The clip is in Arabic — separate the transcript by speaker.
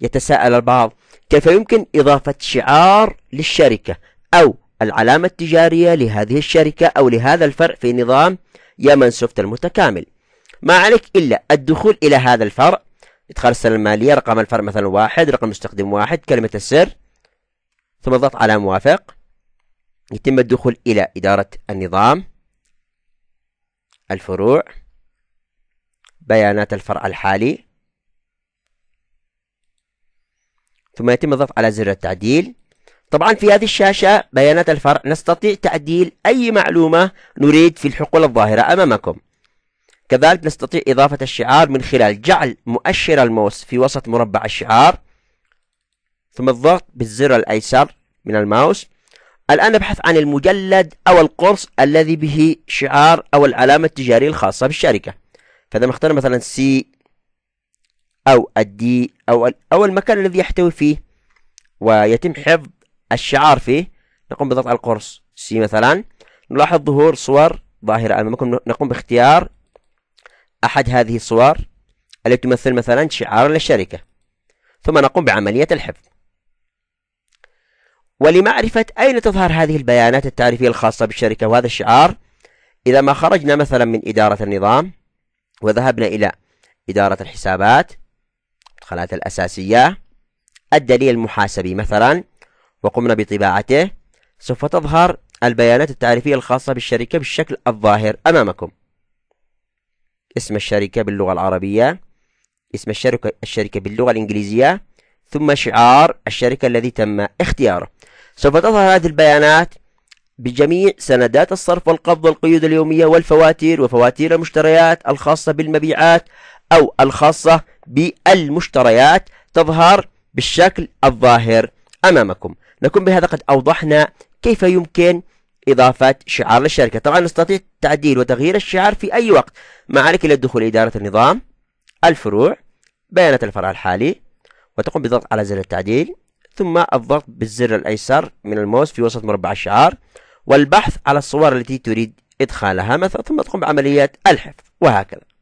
Speaker 1: يتساءل البعض كيف يمكن إضافة شعار للشركة أو العلامة التجارية لهذه الشركة أو لهذا الفرع في نظام يمن سوفت المتكامل ما عليك إلا الدخول إلى هذا الفرع إدخال السنة المالية رقم الفرع مثلا واحد رقم المستخدم واحد كلمة السر ثم الضغط على موافق يتم الدخول إلى إدارة النظام الفروع بيانات الفرع الحالي ثم يتم الضغط على زر التعديل طبعا في هذه الشاشة بيانات الفرع نستطيع تعديل أي معلومة نريد في الحقول الظاهرة أمامكم كذلك نستطيع إضافة الشعار من خلال جعل مؤشر الماوس في وسط مربع الشعار ثم الضغط بالزر الأيسر من الماوس الآن نبحث عن المجلد أو القرص الذي به شعار أو العلامة التجارية الخاصة بالشركة فإذا اخترنا مثلا سي أو الدي أو أو المكان الذي يحتوي فيه ويتم حفظ الشعار فيه نقوم بضغط على القرص سي مثلا نلاحظ ظهور صور ظاهرة أمامكم نقوم باختيار أحد هذه الصور التي تمثل مثلا شعار للشركة ثم نقوم بعملية الحفظ ولمعرفة أين تظهر هذه البيانات التعريفية الخاصة بالشركة وهذا الشعار إذا ما خرجنا مثلا من إدارة النظام وذهبنا إلى إدارة الحسابات المدخلات الأساسية الدليل المحاسبي مثلا وقمنا بطباعته سوف تظهر البيانات التعريفية الخاصة بالشركة بالشكل الظاهر أمامكم اسم الشركة باللغة العربية اسم الشركة, الشركة باللغة الإنجليزية ثم شعار الشركة الذي تم اختياره سوف تظهر هذه البيانات بجميع سندات الصرف والقبض والقيود اليومية والفواتير وفواتير المشتريات الخاصة بالمبيعات أو الخاصة بالمشتريات تظهر بالشكل الظاهر أمامكم نكون بهذا قد أوضحنا كيف يمكن إضافة شعار للشركة طبعا نستطيع تعديل وتغيير الشعار في أي وقت ما عليك إلا الدخول إدارة النظام الفروع بيانات الفرع الحالي وتقوم بالضغط على زر التعديل ثم الضغط بالزر الأيسر من الموس في وسط مربع الشعار والبحث على الصور التي تريد إدخالها مثلا ثم تقوم بعمليات الحفظ وهكذا